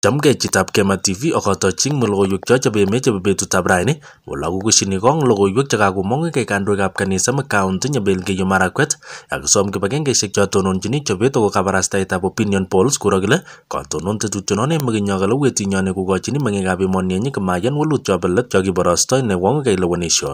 Jam chitab Kema TV okotoching mu logoiwek cho chebemech chebo betutab raini wolo kokushini kong logoiwek chekakomong kei kandoikab kanisa mu som nyebelgeiyo marakwet akisom kibagengeisiek cho tononchini chobet ako kabarastaetab opinion polls kuro kile katonon tetutienone makinyo kale wetinyone kokochini meng'ikab emoni enyi kimayan wolut chobo let cho wong ke ilawani lewenisio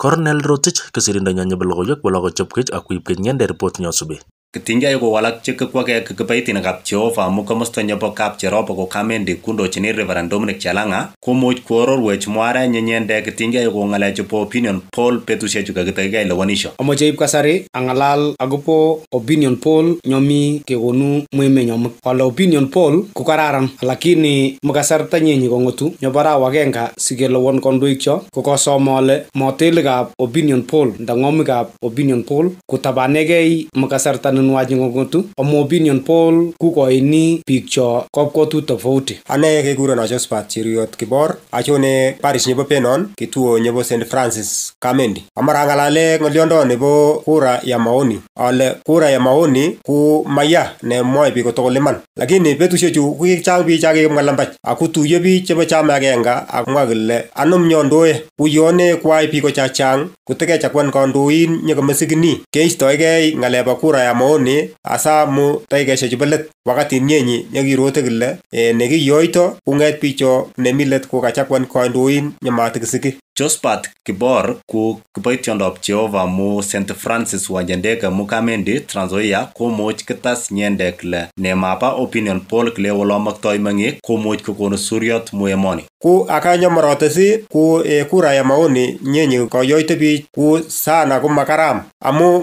Cornel Rotich kesirindenyo nebo logoiwek wolo kochobwech ak koibwech dari pot nyosubi Kitingia yuko walak muka chike kwake kikipaiti na kapcheova amu komosta kamen di kundo kundochin Reverend Dominic Chalanga komuch koororwech mwara nyenyende kitingia yuko ngalai cepo opinion poll petusia juga betushechu lawan lewanisho Amo ip kasari ang'alal agupo opinion poll nyomi kekonu mweme nyom Kalau opinion poll kukararan lakini mokasarta nyenyi kong'otu lawan kondo agenge Kau kasar kokosoma motel gap opinion poll nda gap opinion poll kotabanegei mokasarta nun waji gutu omo opinion poll kukoini biik cho tu tofauti ane jos pat chiriot Kibor ne Paris nebo Penon kituo nebo Saint Francis Kamendi amarang'alale ng'oliondo nebo kura ya maoni ale kura ya maoni ku maya ne bi ko to leman lakini betusiechu ko kikichang biik chakikimwa aku tu yebi chebo chama agenge ya akomwa kole anom nyondoe uyone kwai biik kochachang kotekechakwan kandoin nyekomesikini ngale ba kura ya maoni aoni asa mu takikaishek chupo let wakatiinyenyi nyekirote kile eh, nekiyoito kong'et biik cho nemi let kokachakwan kandoin nematikisiki Jospat Kibor ku kiboityondop Jehova mu St. Francis wanjendeke mu kamendi ku moch kites nyendek le nemapa opinion poll mangi wolomoktoi meng'ik komuch kono suryot mu emoni ku akanya marotesi ku e kura ya maoni ko yoite bi ku sana ko makaram amu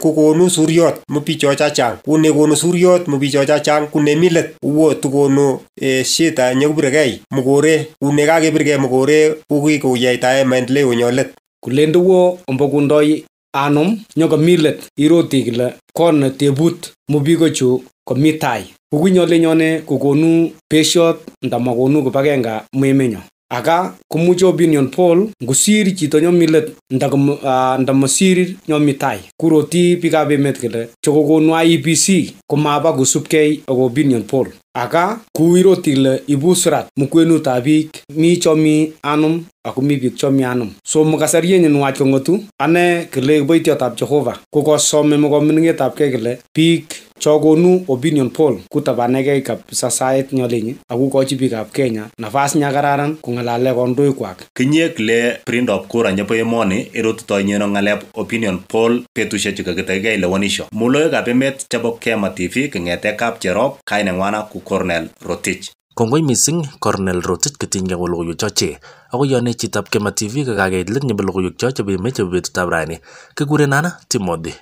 ku kono suryot mu cha chachang ku kono suryot mu cha chachang ku ne milet wo kono e shita nyekubirekei mukore ku nekakebirkei mukore ku kikoye yeitae maendeleo nyolet kulen tuwo ompokundoi anom nyoko mi let iroti kile kon tebut mubikochu komi tai ukunyo lenyone kokonu peshot nda makonu kipakenga mwemenyo aka komuche opinion poll ngosir chito nyomi let nda, uh, ah, nda masir nyomi tai kuroti biikab emet kile chekokonu IEBC komaba kosubkei ak opinion Paul. Aka kuwiro tile ibu surat mukwenu tabik mi chomi anum ako mi bik chomi anum. So mukasar yenye nwach kongotu ane kile boityotab Jehova kokosome mokomining'etabkei kile biik chogonu opinion poll kutabanegei kabisa sait nyolinyi akokochi biikab Kenya nafas nyakararan kong'alale kondoikwak. Kinyek le prindop kura nyebo emoni irutitoi nyeno ng'alep opinion poll betusiechu kakitagei Muloy Muloikab emet chebo Kema TV king'ete cherop kaineng'wana ku Cornel Rotich. Kongoi missing Cornel Rotich kitinyke logoiwek choche. Ako yone chitab Kema TV kakakeit let nyebo logoiwek cho chebo emet chebo betutab raini. Kikure nana Timothy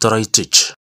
Toroitich.